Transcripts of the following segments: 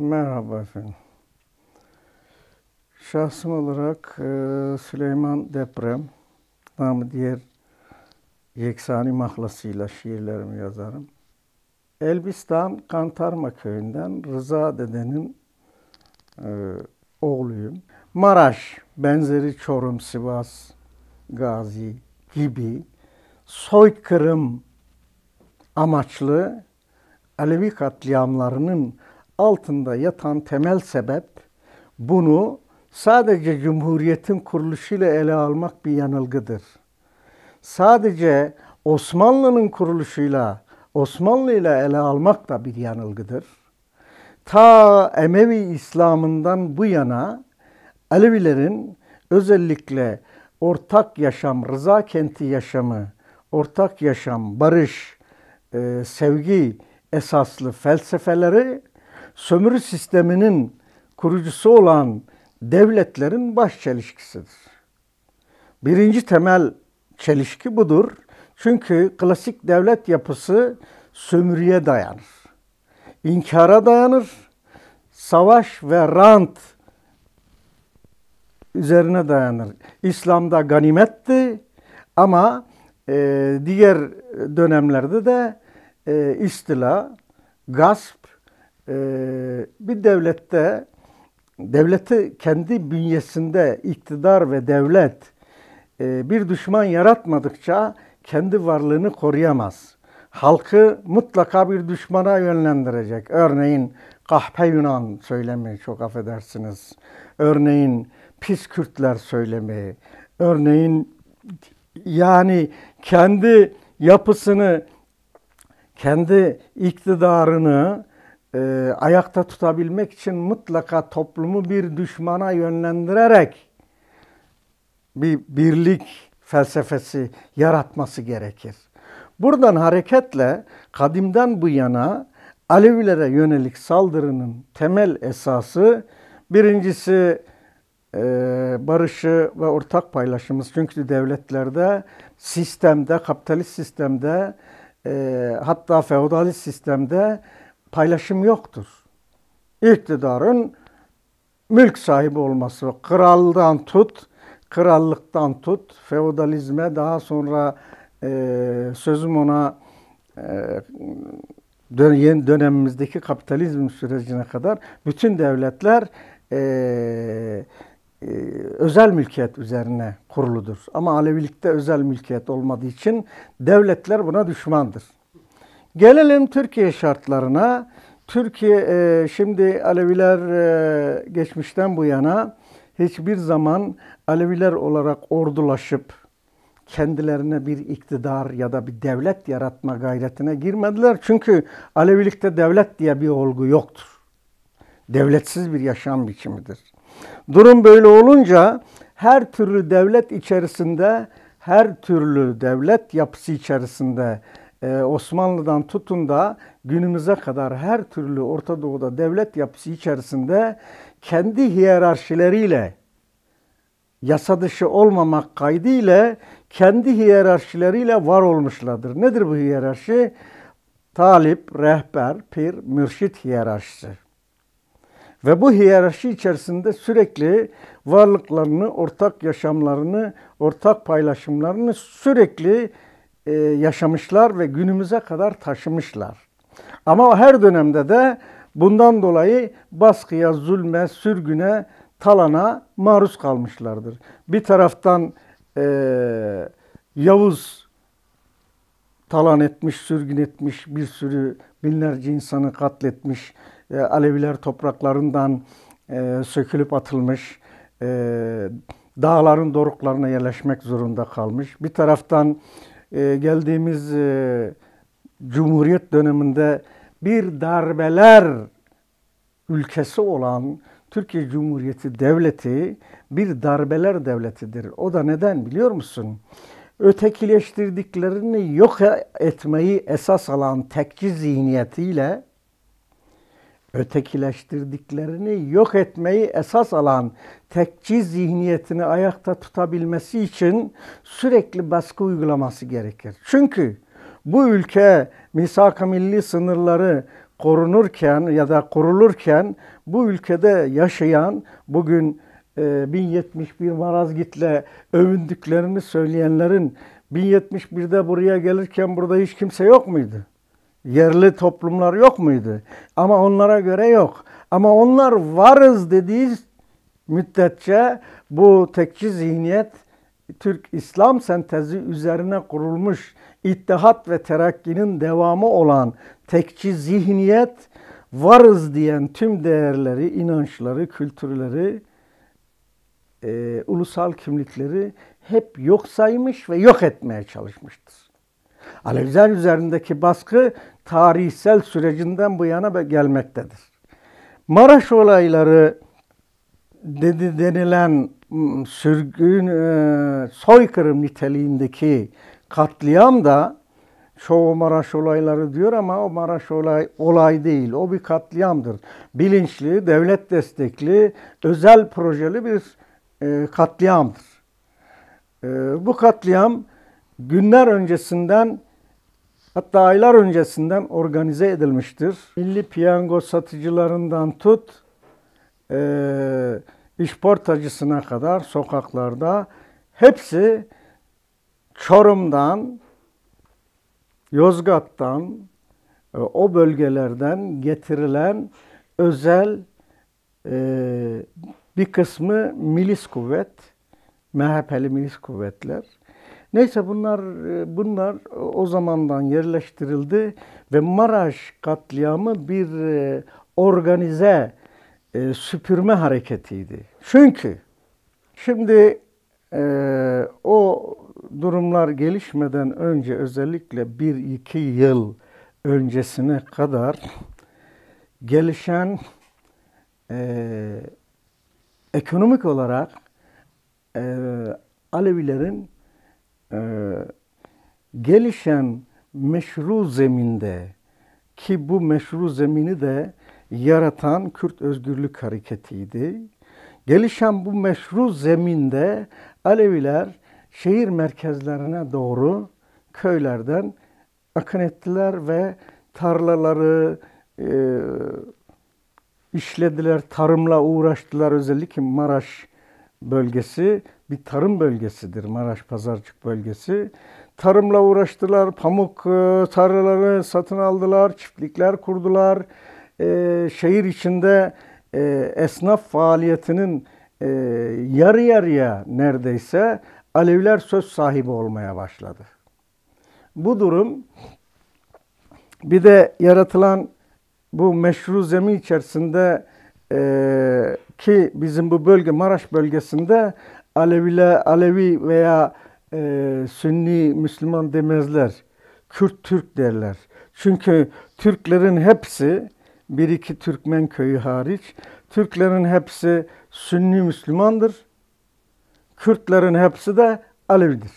Merhaba efendim. Şahsım olarak e, Süleyman Deprem, namı diğer Yeksani mahlasıyla şiirlerimi yazarım. Elbistan Kantarma köyünden Rıza dedenin e, oğluyum. Maraş, benzeri Çorum, Sivas, Gazi gibi soykırım amaçlı Alevi katliamlarının altında yatan temel sebep bunu sadece Cumhuriyet'in kuruluşuyla ele almak bir yanılgıdır. Sadece Osmanlı'nın kuruluşuyla, Osmanlı ile ele almak da bir yanılgıdır. Ta Emevi İslam'ından bu yana Alevilerin özellikle ortak yaşam, rıza kenti yaşamı, ortak yaşam, barış, e, sevgi esaslı felsefeleri sömürü sisteminin kurucusu olan devletlerin baş çelişkisidir. Birinci temel çelişki budur. Çünkü klasik devlet yapısı sömürüye dayanır. İnkara dayanır. Savaş ve rant üzerine dayanır. İslam'da ganimetti ama e, diğer dönemlerde de e, istila, gasp ee, bir devlette devleti kendi bünyesinde iktidar ve devlet e, bir düşman yaratmadıkça kendi varlığını koruyamaz. Halkı mutlaka bir düşmana yönlendirecek. Örneğin kahpe Yunan söylemi çok affedersiniz. Örneğin pis Kürtler söylemi. Örneğin yani kendi yapısını, kendi iktidarını e, ayakta tutabilmek için mutlaka toplumu bir düşmana yönlendirerek bir birlik felsefesi yaratması gerekir. Buradan hareketle kadimden bu yana Alevilere yönelik saldırının temel esası birincisi e, barışı ve ortak paylaşımız. Çünkü devletlerde, sistemde, kapitalist sistemde e, hatta feodalist sistemde paylaşım yoktur. İktidarın mülk sahibi olması, kraldan tut, krallıktan tut, feodalizme daha sonra e, sözüm ona e, yeni dönemimizdeki kapitalizm sürecine kadar bütün devletler e, e, özel mülkiyet üzerine kuruludur. Ama Alevilikte özel mülkiyet olmadığı için devletler buna düşmandır. Gelelim Türkiye şartlarına. Türkiye e, şimdi Aleviler e, geçmişten bu yana hiçbir zaman Aleviler olarak ordulaşıp kendilerine bir iktidar ya da bir devlet yaratma gayretine girmediler. Çünkü Alevilikte devlet diye bir olgu yoktur. Devletsiz bir yaşam biçimidir. Durum böyle olunca her türlü devlet içerisinde, her türlü devlet yapısı içerisinde ee, Osmanlı'dan tutun da günümüze kadar her türlü Orta Doğu'da devlet yapısı içerisinde kendi hiyerarşileriyle yasa dışı olmamak kaydıyla kendi hiyerarşileriyle var olmuşlardır. Nedir bu hiyerarşi? Talip, rehber, pir, mürşit hiyerarşisi. Ve bu hiyerarşi içerisinde sürekli varlıklarını, ortak yaşamlarını, ortak paylaşımlarını sürekli e, yaşamışlar ve günümüze kadar taşımışlar. Ama her dönemde de bundan dolayı baskıya, zulme, sürgüne, talana maruz kalmışlardır. Bir taraftan e, Yavuz talan etmiş, sürgün etmiş, bir sürü binlerce insanı katletmiş, e, Aleviler topraklarından e, sökülüp atılmış, e, dağların doruklarına yerleşmek zorunda kalmış. Bir taraftan e, geldiğimiz e, Cumhuriyet döneminde bir darbeler ülkesi olan Türkiye Cumhuriyeti Devleti bir darbeler devletidir. O da neden biliyor musun? Ötekileştirdiklerini yok e-, etmeyi esas alan tekci zihniyetiyle ötekileştirdiklerini yok etmeyi esas alan tekçi zihniyetini ayakta tutabilmesi için sürekli baskı uygulaması gerekir. Çünkü bu ülke misak-ı milli sınırları korunurken ya da korulurken bu ülkede yaşayan bugün 1071 e, Marazgit'le övündüklerini söyleyenlerin 1071'de buraya gelirken burada hiç kimse yok muydu? yerli toplumlar yok muydu? Ama onlara göre yok. Ama onlar varız dediği müddetçe bu tekçi zihniyet Türk İslam sentezi üzerine kurulmuş ittihat ve terakkinin devamı olan tekçi zihniyet varız diyen tüm değerleri, inançları, kültürleri, e, ulusal kimlikleri hep yok saymış ve yok etmeye çalışmıştır. Aleviler üzerindeki baskı tarihsel sürecinden bu yana gelmektedir. Maraş olayları dedi denilen ıı, sürgün ıı, soykırım niteliğindeki katliam da çoğu Maraş olayları diyor ama o Maraş olay olay değil. O bir katliamdır. Bilinçli, devlet destekli, özel projeli bir ıı, katliamdır. bu katliam günler öncesinden hatta aylar öncesinden organize edilmiştir. Milli piyango satıcılarından tut, e, işportacısına kadar sokaklarda hepsi Çorum'dan, Yozgat'tan, e, o bölgelerden getirilen özel e, bir kısmı milis kuvvet, MHP'li milis kuvvetler, Neyse bunlar e, bunlar e, o zamandan yerleştirildi ve Maraş katliamı bir e, organize süpürme hareketiydi. Çünkü şimdi o durumlar gelişmeden önce özellikle bir iki yıl öncesine kadar gelişen ekonomik olarak e, Alevilerin ee, gelişen meşru zeminde ki bu meşru zemini de yaratan Kürt Özgürlük Hareketi'ydi. Gelişen bu meşru zeminde Aleviler şehir merkezlerine doğru köylerden akın ettiler ve tarlaları e, işlediler, tarımla uğraştılar özellikle Maraş bölgesi bir tarım bölgesidir Maraş Pazarcık bölgesi. Tarımla uğraştılar, pamuk e, tarlaları satın aldılar, çiftlikler kurdular. Ee, şehir içinde e, esnaf faaliyetinin e, yarı yarıya neredeyse Aleviler söz sahibi olmaya başladı. Bu durum bir de yaratılan bu meşru zemin içerisinde e, ki bizim bu bölge Maraş bölgesinde Alevile, Alevi veya e, Sünni Müslüman demezler. Kürt Türk derler. Çünkü Türklerin hepsi bir iki Türkmen köyü hariç Türklerin hepsi Sünni Müslümandır. Kürtlerin hepsi de Alevidir.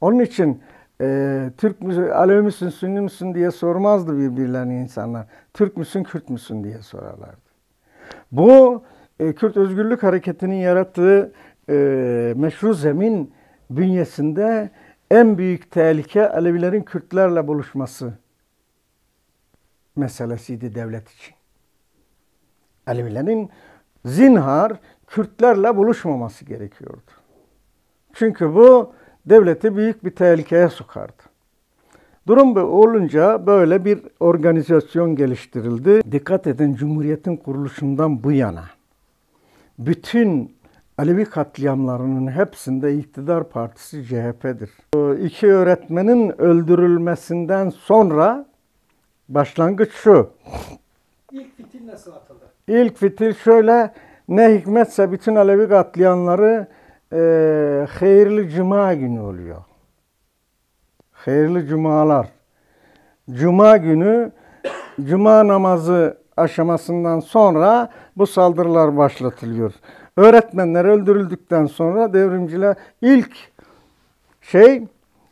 Onun için e, Türk müsün, Alevi misin, Sünni misin diye sormazdı birbirlerine insanlar. Türk müsün, Kürt müsün diye sorarlardı. Bu e, Kürt Özgürlük Hareketi'nin yarattığı e, meşru zemin bünyesinde en büyük tehlike Alevilerin Kürtlerle buluşması meselesiydi devlet için. Alevilerin zinhar Kürtlerle buluşmaması gerekiyordu. Çünkü bu devleti büyük bir tehlikeye sokardı. Durum bu olunca böyle bir organizasyon geliştirildi. Dikkat edin Cumhuriyet'in kuruluşundan bu yana bütün Alevi katliamlarının hepsinde iktidar partisi CHP'dir. İki öğretmenin öldürülmesinden sonra başlangıç şu. İlk fitil nasıl atıldı? İlk fitil şöyle ne hikmetse bütün Alevi katliamları e, hayırlı cuma günü oluyor. Hayırlı cumalar. Cuma günü cuma namazı aşamasından sonra bu saldırılar başlatılıyor. Öğretmenler öldürüldükten sonra devrimciler ilk şey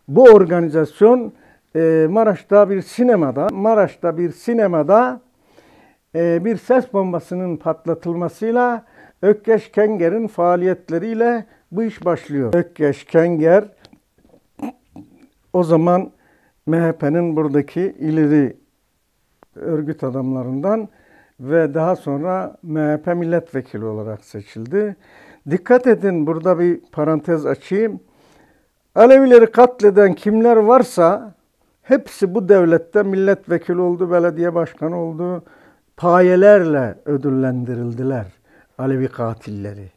bu organizasyon e, Maraş'ta bir sinemada Maraş'ta bir sinemada e, bir ses bombasının patlatılmasıyla Ökkeş Kenger'in faaliyetleriyle bu iş başlıyor. Ökkeş Kenger o zaman MHP'nin buradaki ileri örgüt adamlarından ve daha sonra MHP milletvekili olarak seçildi. Dikkat edin burada bir parantez açayım. Alevileri katleden kimler varsa hepsi bu devlette milletvekili oldu, belediye başkanı oldu. Payelerle ödüllendirildiler Alevi katilleri.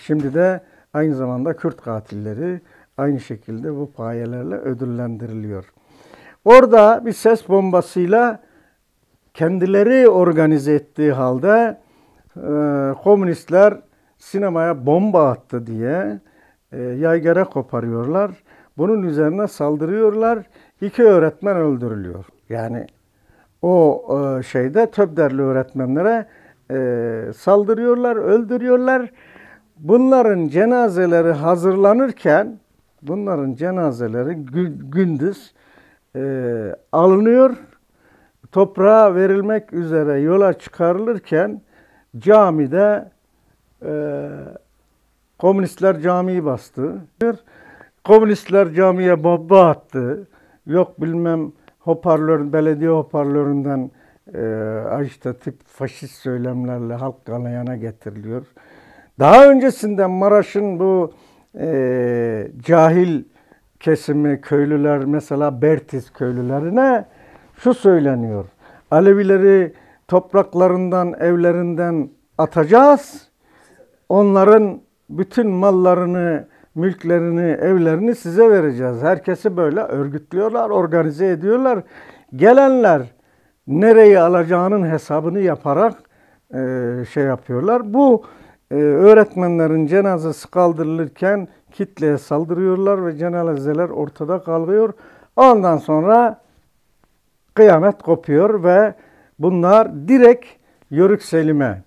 Şimdi de aynı zamanda Kürt katilleri aynı şekilde bu payelerle ödüllendiriliyor. Orada bir ses bombasıyla kendileri organize ettiği halde e, komünistler sinemaya bomba attı diye e, yaygara koparıyorlar. Bunun üzerine saldırıyorlar. İki öğretmen öldürülüyor. Yani o e, şeyde töbderli öğretmenlere saldırıyorlar, öldürüyorlar. Bunların cenazeleri hazırlanırken, bunların cenazeleri gündüz e, alınıyor, toprağa verilmek üzere yola çıkarılırken camide e, komünistler camiyi bastı. Komünistler camiye bomba attı. Yok bilmem hoparlör, belediye hoparlöründen e, ajitatif faşist söylemlerle halk galayana getiriliyor. Daha öncesinde Maraş'ın bu e, cahil kesimi köylüler mesela Bertiz köylülerine şu söyleniyor. Alevileri topraklarından, evlerinden atacağız. Onların bütün mallarını, mülklerini, evlerini size vereceğiz. Herkesi böyle örgütlüyorlar, organize ediyorlar. Gelenler nereyi alacağının hesabını yaparak e, şey yapıyorlar. Bu e, öğretmenlerin cenazesi kaldırılırken kitleye saldırıyorlar ve cenazeler ortada kalıyor. Ondan sonra kıyamet kopuyor ve bunlar direkt Yörük Selim'e.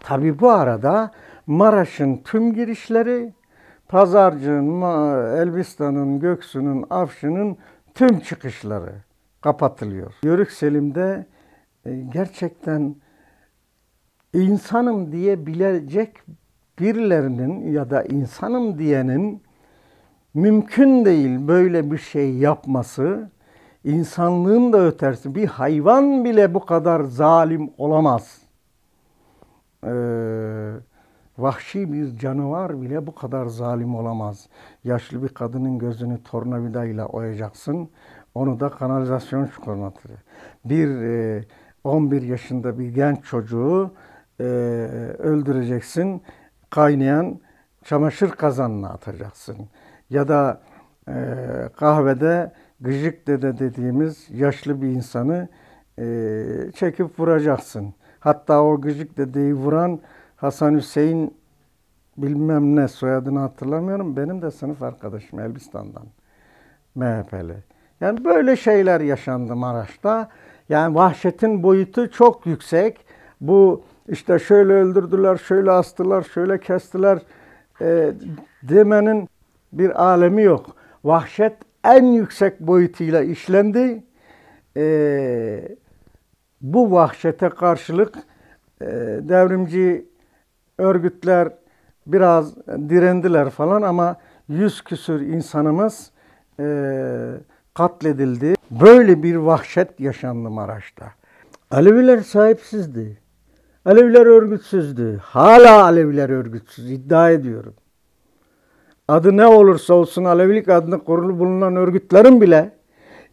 Tabi bu arada Maraş'ın tüm girişleri, Pazarcı'nın, Elbistan'ın, Göksu'nun, Afşin'in tüm çıkışları kapatılıyor. Yörük Selim'de e, gerçekten insanım diyebilecek birilerinin ya da insanım diyenin mümkün değil böyle bir şey yapması, insanlığın da ötesi bir hayvan bile bu kadar zalim olamaz. Ee, vahşi bir canavar bile bu kadar zalim olamaz. Yaşlı bir kadının gözünü tornavidayla oyacaksın, onu da kanalizasyon çukuruna atacak. Bir 11 e, yaşında bir genç çocuğu e, öldüreceksin, kaynayan çamaşır kazanına atacaksın. Ya da e, kahvede gıcık dede dediğimiz yaşlı bir insanı e, çekip vuracaksın. Hatta o gıcık dedeyi vuran Hasan Hüseyin bilmem ne soyadını hatırlamıyorum. Benim de sınıf arkadaşım Elbistan'dan MHP'li. Yani böyle şeyler yaşandı Maraş'ta. Yani vahşetin boyutu çok yüksek. Bu işte şöyle öldürdüler, şöyle astılar, şöyle kestiler e, demenin bir alemi yok. Vahşet en yüksek boyutuyla işlendi. E, bu vahşete karşılık e, devrimci örgütler biraz direndiler falan ama yüz küsür insanımız e, katledildi. Böyle bir vahşet yaşandı Maraş'ta. Aleviler sahipsizdi. Aleviler örgütsüzdü. Hala Aleviler örgütsüz iddia ediyorum. Adı ne olursa olsun Alevilik adına kurulu bulunan örgütlerin bile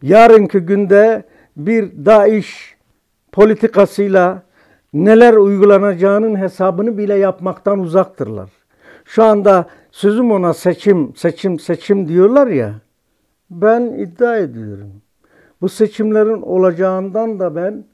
yarınki günde bir DAEŞ politikasıyla neler uygulanacağının hesabını bile yapmaktan uzaktırlar. Şu anda sözüm ona seçim, seçim, seçim diyorlar ya. Ben iddia ediyorum. Bu seçimlerin olacağından da ben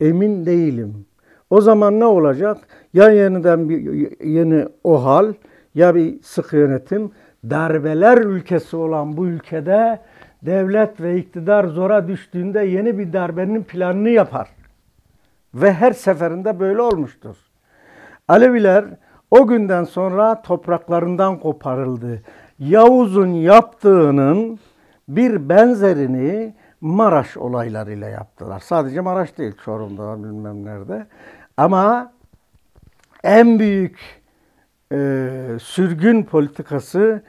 emin değilim. O zaman ne olacak? Ya yeniden bir yeni o hal ya bir sık yönetim darbeler ülkesi olan bu ülkede devlet ve iktidar zora düştüğünde yeni bir darbenin planını yapar. Ve her seferinde böyle olmuştur. Aleviler o günden sonra topraklarından koparıldı. Yavuz'un yaptığının bir benzerini Maraş olaylarıyla yaptılar. Sadece Maraş değil, Çorum'da bilmem nerede. Ama en büyük e, sürgün politikası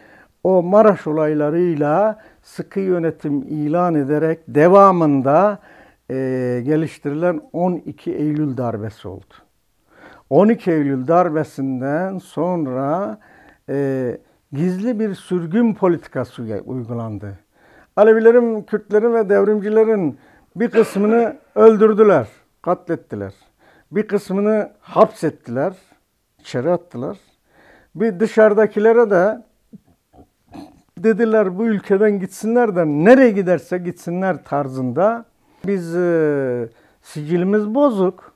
o Maraş olaylarıyla sıkı yönetim ilan ederek devamında e, geliştirilen 12 Eylül darbesi oldu. 12 Eylül darbesinden sonra e, gizli bir sürgün politikası uygulandı. Alevilerin, Kürtlerin ve devrimcilerin bir kısmını öldürdüler, katlettiler. Bir kısmını hapsettiler, içeri attılar. Bir dışarıdakilere de dediler bu ülkeden gitsinler de nereye giderse gitsinler tarzında. Biz e, sicilimiz bozuk.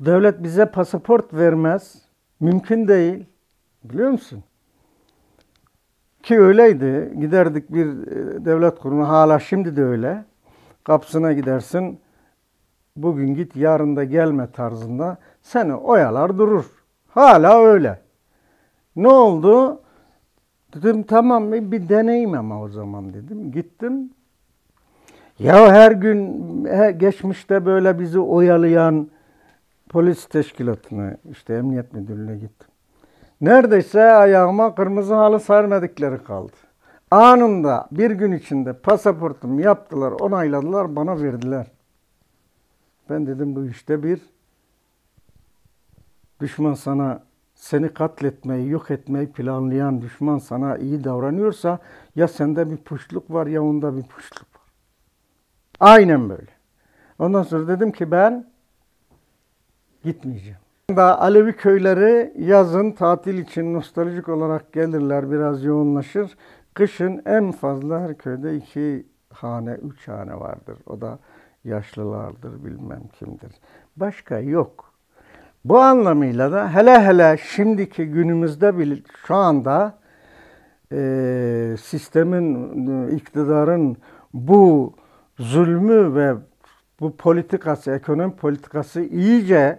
Devlet bize pasaport vermez. Mümkün değil. Biliyor musun? Ki öyleydi. Giderdik bir e, devlet kurumu. hala şimdi de öyle. Kapısına gidersin. Bugün git yarın da gelme tarzında seni oyalar durur. Hala öyle. Ne oldu? Dedim tamam bir deneyim ama o zaman dedim. Gittim. Ya her gün geçmişte böyle bizi oyalayan polis teşkilatına işte emniyet müdürlüğüne gittim. Neredeyse ayağıma kırmızı halı sermedikleri kaldı. Anında bir gün içinde pasaportumu yaptılar, onayladılar, bana verdiler. Ben dedim bu işte bir düşman sana seni katletmeyi, yok etmeyi planlayan düşman sana iyi davranıyorsa ya sende bir puşluk var ya onda bir puşluk var. Aynen böyle. Ondan sonra dedim ki ben gitmeyeceğim. Da Alevi köyleri yazın tatil için nostaljik olarak gelirler, biraz yoğunlaşır. Kışın en fazla her köyde iki hane, üç hane vardır. O da yaşlılardır, bilmem kimdir. Başka yok. Bu anlamıyla da hele hele şimdiki günümüzde bile şu anda e, sistemin, iktidarın bu zulmü ve bu politikası, ekonomi politikası iyice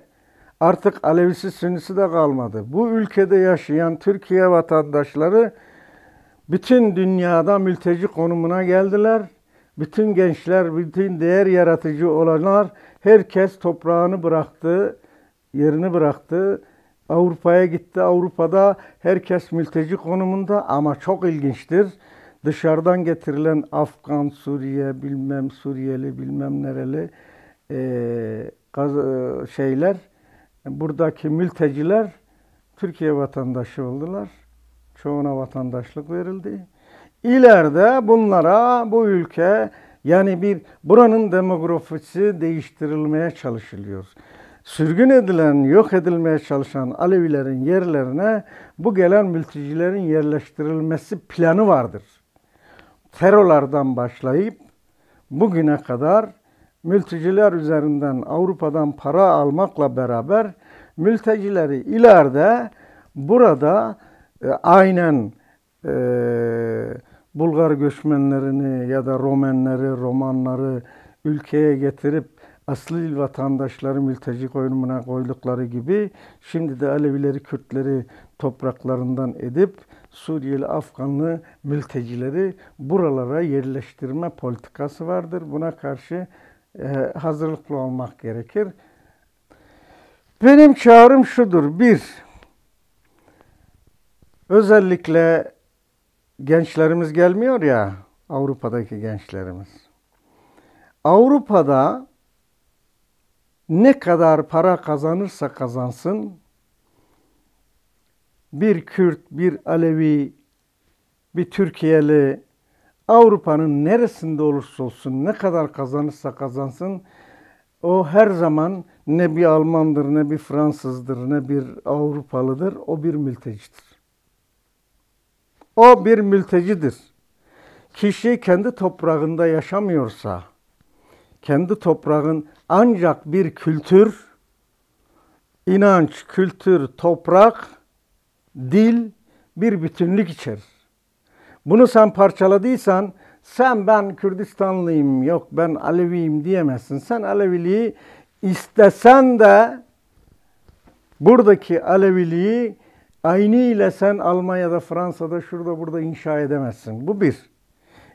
artık Alevisi Sünnisi de kalmadı. Bu ülkede yaşayan Türkiye vatandaşları bütün dünyada mülteci konumuna geldiler. Bütün gençler, bütün değer yaratıcı olanlar herkes toprağını bıraktı, yerini bıraktı. Avrupa'ya gitti. Avrupa'da herkes mülteci konumunda ama çok ilginçtir. Dışarıdan getirilen Afgan, Suriye, bilmem Suriyeli, bilmem nereli e, gaz, şeyler buradaki mülteciler Türkiye vatandaşı oldular. Çoğuna vatandaşlık verildi. İleride bunlara bu ülke yani bir buranın demografisi değiştirilmeye çalışılıyor. Sürgün edilen, yok edilmeye çalışan Alevilerin yerlerine bu gelen mültecilerin yerleştirilmesi planı vardır. Terolardan başlayıp bugüne kadar mülteciler üzerinden Avrupa'dan para almakla beraber mültecileri ileride burada e, aynen e, Bulgar göçmenlerini ya da Romenleri, Romanları ülkeye getirip asli vatandaşları mülteci konumuna koydukları gibi şimdi de Alevileri, Kürtleri topraklarından edip Suriyeli, Afganlı mültecileri buralara yerleştirme politikası vardır. Buna karşı ee, hazırlıklı olmak gerekir. Benim çağrım şudur. Bir, özellikle gençlerimiz gelmiyor ya, Avrupa'daki gençlerimiz. Avrupa'da ne kadar para kazanırsa kazansın, bir Kürt, bir Alevi, bir Türkiye'li Avrupa'nın neresinde olursa olsun ne kadar kazanırsa kazansın o her zaman ne bir Almandır, ne bir Fransızdır, ne bir Avrupalıdır. O bir mültecidir. O bir mültecidir. Kişi kendi toprağında yaşamıyorsa, kendi toprağın ancak bir kültür, inanç, kültür, toprak, dil bir bütünlük içerir. Bunu sen parçaladıysan sen ben Kürdistanlıyım yok ben Aleviyim diyemezsin. Sen Aleviliği istesen de buradaki Aleviliği aynı ile sen Almanya'da, Fransa'da, şurada burada inşa edemezsin. Bu bir.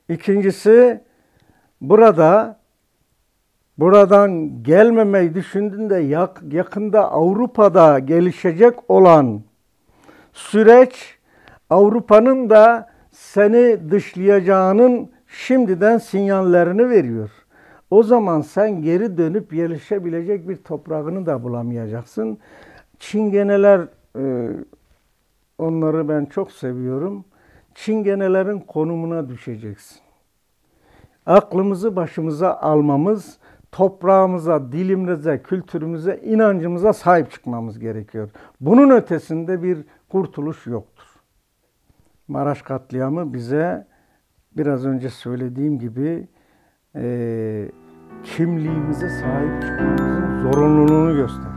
İkincisi burada buradan gelmemeyi düşündüğünde yak, yakında Avrupa'da gelişecek olan süreç Avrupa'nın da seni dışlayacağının şimdiden sinyallerini veriyor. O zaman sen geri dönüp yerleşebilecek bir toprağını da bulamayacaksın. Çingeneler, e, onları ben çok seviyorum. Çingenelerin konumuna düşeceksin. Aklımızı başımıza almamız, toprağımıza, dilimize, kültürümüze, inancımıza sahip çıkmamız gerekiyor. Bunun ötesinde bir kurtuluş yok. Maraş katliamı bize biraz önce söylediğim gibi e, kimliğimize sahip çıkmamızın zorunluluğunu gösterdi.